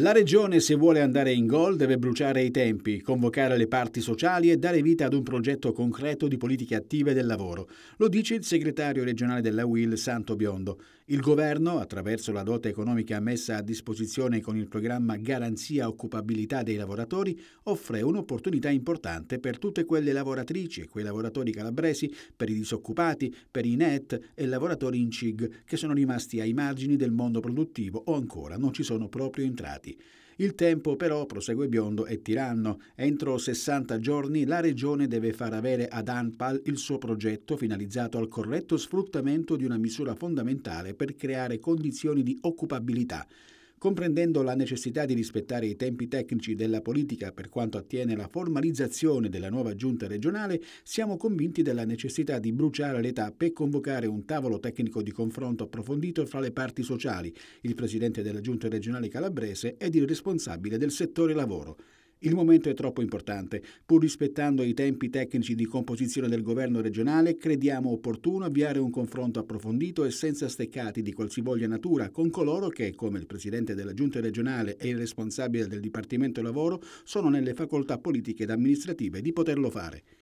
La Regione, se vuole andare in gol, deve bruciare i tempi, convocare le parti sociali e dare vita ad un progetto concreto di politiche attive del lavoro. Lo dice il segretario regionale della UIL, Santo Biondo. Il governo, attraverso la dote economica messa a disposizione con il programma Garanzia Occupabilità dei lavoratori, offre un'opportunità importante per tutte quelle lavoratrici e quei lavoratori calabresi, per i disoccupati, per i net e lavoratori in CIG che sono rimasti ai margini del mondo produttivo o ancora non ci sono proprio entrati stati. Il tempo però, prosegue Biondo, è tiranno. Entro 60 giorni la Regione deve far avere ad ANPAL il suo progetto finalizzato al corretto sfruttamento di una misura fondamentale per creare condizioni di occupabilità comprendendo la necessità di rispettare i tempi tecnici della politica per quanto attiene la formalizzazione della nuova giunta regionale, siamo convinti della necessità di bruciare le tappe e convocare un tavolo tecnico di confronto approfondito fra le parti sociali, il presidente della giunta regionale calabrese ed il responsabile del settore lavoro. Il momento è troppo importante. Pur rispettando i tempi tecnici di composizione del governo regionale, crediamo opportuno avviare un confronto approfondito e senza steccati di qualsivoglia natura con coloro che, come il Presidente della Giunta regionale e il responsabile del Dipartimento Lavoro, sono nelle facoltà politiche ed amministrative di poterlo fare.